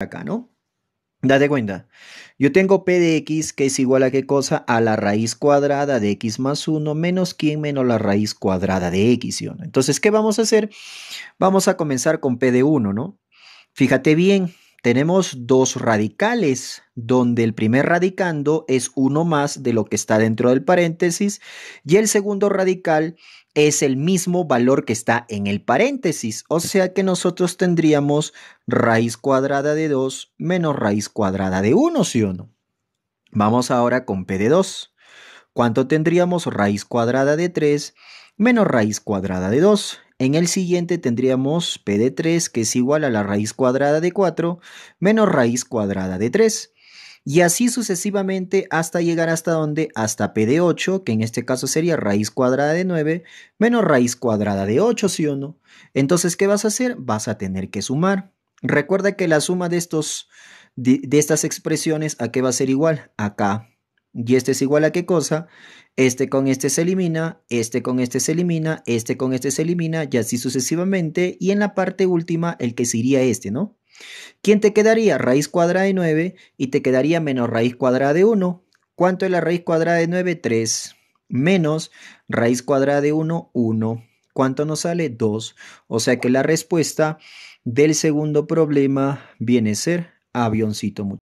acá, ¿no? Date cuenta, yo tengo p de x que es igual a qué cosa? A la raíz cuadrada de x más 1 menos quién menos la raíz cuadrada de x, Entonces, ¿qué vamos a hacer? Vamos a comenzar con p de 1, ¿no? Fíjate bien, tenemos dos radicales, donde el primer radicando es uno más de lo que está dentro del paréntesis y el segundo radical es el mismo valor que está en el paréntesis, o sea que nosotros tendríamos raíz cuadrada de 2 menos raíz cuadrada de 1, ¿sí o no? Vamos ahora con P de 2. ¿Cuánto tendríamos raíz cuadrada de 3 menos raíz cuadrada de 2? En el siguiente tendríamos p de 3 que es igual a la raíz cuadrada de 4 menos raíz cuadrada de 3. Y así sucesivamente hasta llegar hasta donde, hasta p de 8, que en este caso sería raíz cuadrada de 9, menos raíz cuadrada de 8, ¿sí o no? Entonces, ¿qué vas a hacer? Vas a tener que sumar. Recuerda que la suma de, estos, estas expresiones, ¿a qué va a ser igual? Acá y este es igual a qué cosa, este con este se elimina, este con este se elimina, este con este se elimina, y así sucesivamente, y en la parte última el que sería este, ¿no? ¿Quién te quedaría? Raíz cuadrada de 9 y te quedaría menos raíz cuadrada de 1. ¿Cuánto es la raíz cuadrada de 9? 3. Menos raíz cuadrada de 1, 1. ¿Cuánto nos sale? 2. O sea que la respuesta del segundo problema viene a ser avioncito.